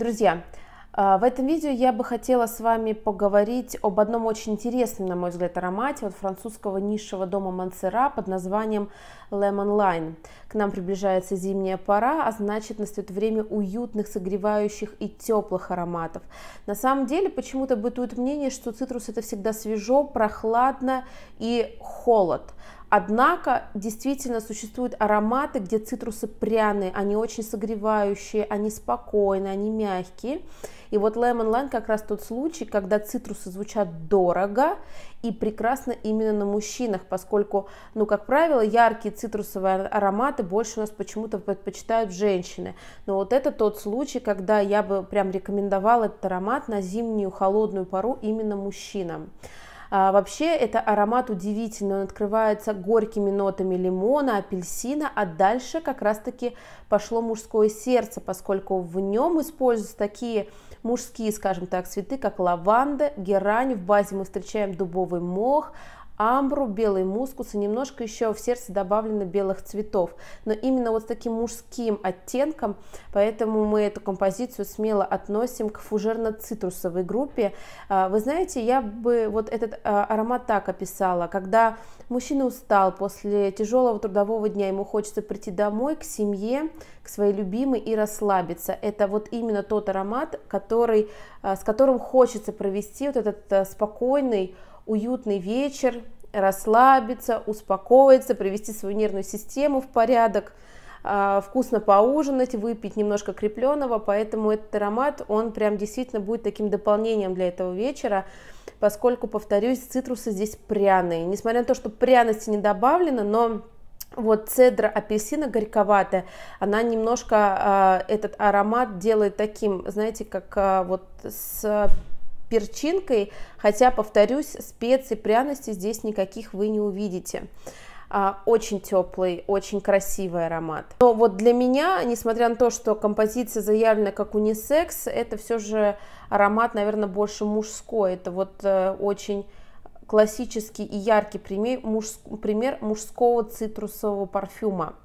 Друзья, а, в этом видео я бы хотела с вами поговорить об одном очень интересном, на мой взгляд, аромате от французского низшего дома Мансера под названием Lemon Line. К нам приближается зимняя пора, а значит настает время уютных, согревающих и теплых ароматов. На самом деле почему-то бытует мнение, что цитрус это всегда свежо, прохладно и холод. Однако действительно существуют ароматы, где цитрусы пряные, они очень согревающие, они спокойные, они мягкие. И вот Lemon Lime как раз тот случай, когда цитрусы звучат дорого и прекрасно именно на мужчинах, поскольку, ну, как правило, яркие цитрусовые ароматы больше у нас почему-то предпочитают женщины. Но вот это тот случай, когда я бы прям рекомендовала этот аромат на зимнюю холодную пару именно мужчинам. А, вообще это аромат удивительный, он открывается горькими нотами лимона, апельсина, а дальше как раз-таки пошло мужское сердце, поскольку в нем используются такие мужские, скажем так, цветы, как лаванда, герань, в базе мы встречаем дубовый мох, амбру, белый мускус и немножко еще в сердце добавлено белых цветов. Но именно вот с таким мужским оттенком, поэтому мы эту композицию смело относим к фужерно-цитрусовой группе. А, вы знаете, я бы вот этот а, аромат так описала, когда мужчина устал после тяжелого трудового дня, ему хочется прийти домой к семье, к своей любимой и расслабиться. Это вот именно тот аромат, который, а, с которым хочется провести вот этот спокойный, уютный вечер, расслабиться, успокоиться, привести свою нервную систему в порядок, а, вкусно поужинать, выпить немножко крепленного, поэтому этот аромат, он прям действительно будет таким дополнением для этого вечера, поскольку, повторюсь, цитрусы здесь пряные. Несмотря на то, что пряности не добавлено, но вот цедра апельсина горьковатая, она немножко э, этот аромат делает таким, знаете, как э, вот с перчинкой, хотя, повторюсь, специй, пряности здесь никаких вы не увидите а, очень теплый, очень красивый аромат. Но вот для меня, несмотря на то, что композиция заявлена как унисекс, это все же аромат, наверное, больше мужской. Это вот э, очень классический и яркий пример мужского цитрусового парфюма.